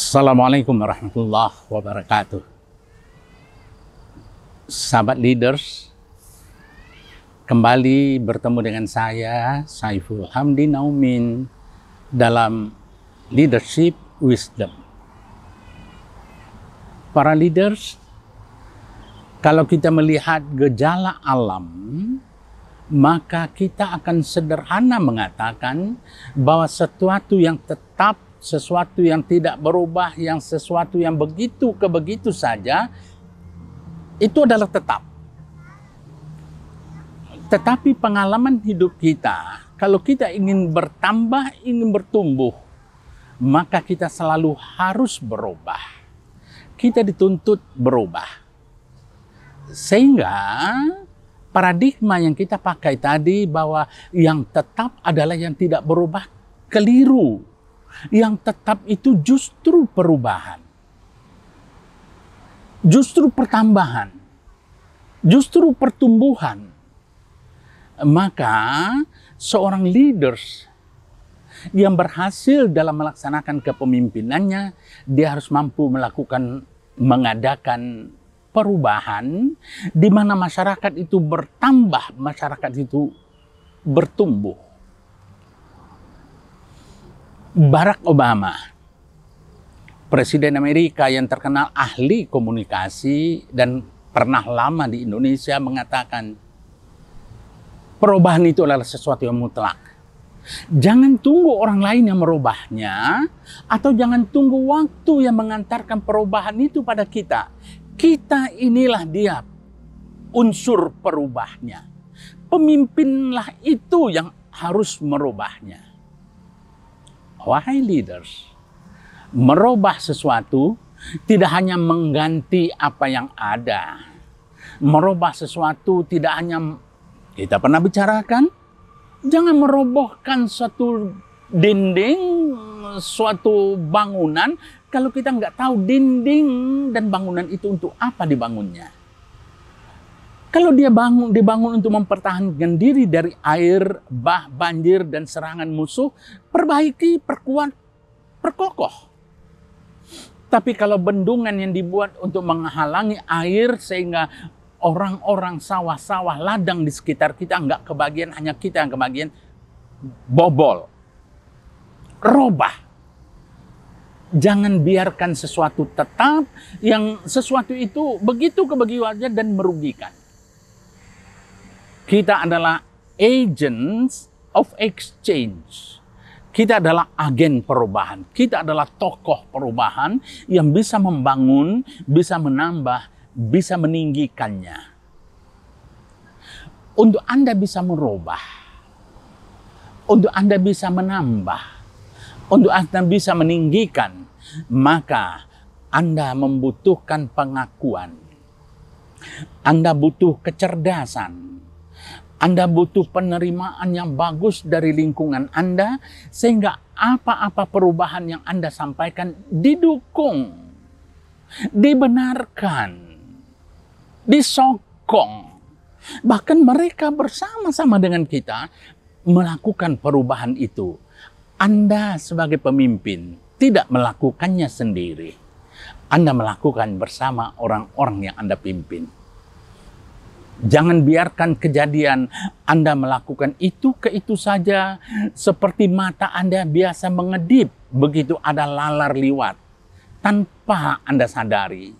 Assalamualaikum warahmatullahi wabarakatuh. Sahabat leaders, kembali bertemu dengan saya Saiful Hamdi Naumin dalam Leadership Wisdom. Para leaders, kalau kita melihat gejala alam, maka kita akan sederhana mengatakan bahwa sesuatu yang tetap sesuatu yang tidak berubah, yang sesuatu yang begitu ke begitu saja, itu adalah tetap. Tetapi pengalaman hidup kita, kalau kita ingin bertambah, ingin bertumbuh, maka kita selalu harus berubah. Kita dituntut berubah. Sehingga paradigma yang kita pakai tadi bahwa yang tetap adalah yang tidak berubah keliru yang tetap itu justru perubahan. Justru pertambahan. Justru pertumbuhan. Maka seorang leaders yang berhasil dalam melaksanakan kepemimpinannya, dia harus mampu melakukan mengadakan perubahan di mana masyarakat itu bertambah, masyarakat itu bertumbuh. Barack Obama, Presiden Amerika yang terkenal ahli komunikasi dan pernah lama di Indonesia mengatakan perubahan itu adalah sesuatu yang mutlak. Jangan tunggu orang lain yang merubahnya atau jangan tunggu waktu yang mengantarkan perubahan itu pada kita. Kita inilah dia unsur perubahnya. Pemimpinlah itu yang harus merubahnya wahai leaders, merubah sesuatu tidak hanya mengganti apa yang ada. Merubah sesuatu tidak hanya kita pernah bicarakan, jangan merobohkan suatu dinding, suatu bangunan kalau kita nggak tahu dinding dan bangunan itu untuk apa dibangunnya. Kalau dia bangun, dibangun untuk mempertahankan diri dari air, bah, banjir, dan serangan musuh, perbaiki, perkuat, perkokoh. Tapi kalau bendungan yang dibuat untuk menghalangi air sehingga orang-orang sawah-sawah ladang di sekitar kita nggak kebagian, hanya kita yang kebagian, bobol, robah. Jangan biarkan sesuatu tetap yang sesuatu itu begitu kebagi wajah dan merugikan. Kita adalah agents of exchange. Kita adalah agen perubahan. Kita adalah tokoh perubahan yang bisa membangun, bisa menambah, bisa meninggikannya. Untuk Anda bisa merubah, untuk Anda bisa menambah, untuk Anda bisa meninggikan, maka Anda membutuhkan pengakuan. Anda butuh kecerdasan, anda butuh penerimaan yang bagus dari lingkungan Anda, sehingga apa-apa perubahan yang Anda sampaikan didukung, dibenarkan, disokong. Bahkan mereka bersama-sama dengan kita melakukan perubahan itu. Anda sebagai pemimpin tidak melakukannya sendiri. Anda melakukan bersama orang-orang yang Anda pimpin. Jangan biarkan kejadian Anda melakukan itu ke itu saja seperti mata Anda biasa mengedip begitu ada lalar liwat tanpa Anda sadari.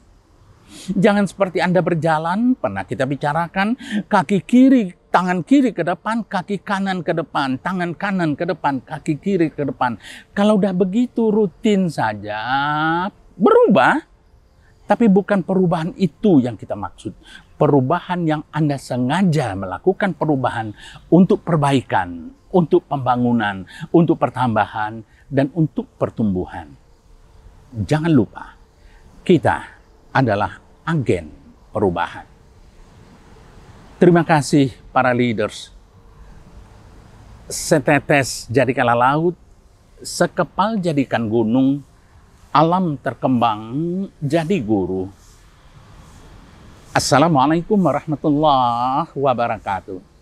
Jangan seperti Anda berjalan, pernah kita bicarakan, kaki kiri, tangan kiri ke depan, kaki kanan ke depan, tangan kanan ke depan, kaki kiri ke depan. Kalau udah begitu rutin saja, berubah tapi bukan perubahan itu yang kita maksud. Perubahan yang Anda sengaja melakukan perubahan untuk perbaikan, untuk pembangunan, untuk pertambahan, dan untuk pertumbuhan. Jangan lupa, kita adalah agen perubahan. Terima kasih para leaders. Setetes jadikanlah laut, sekepal jadikan gunung, alam terkembang jadi guru. Assalamualaikum warahmatullahi wabarakatuh.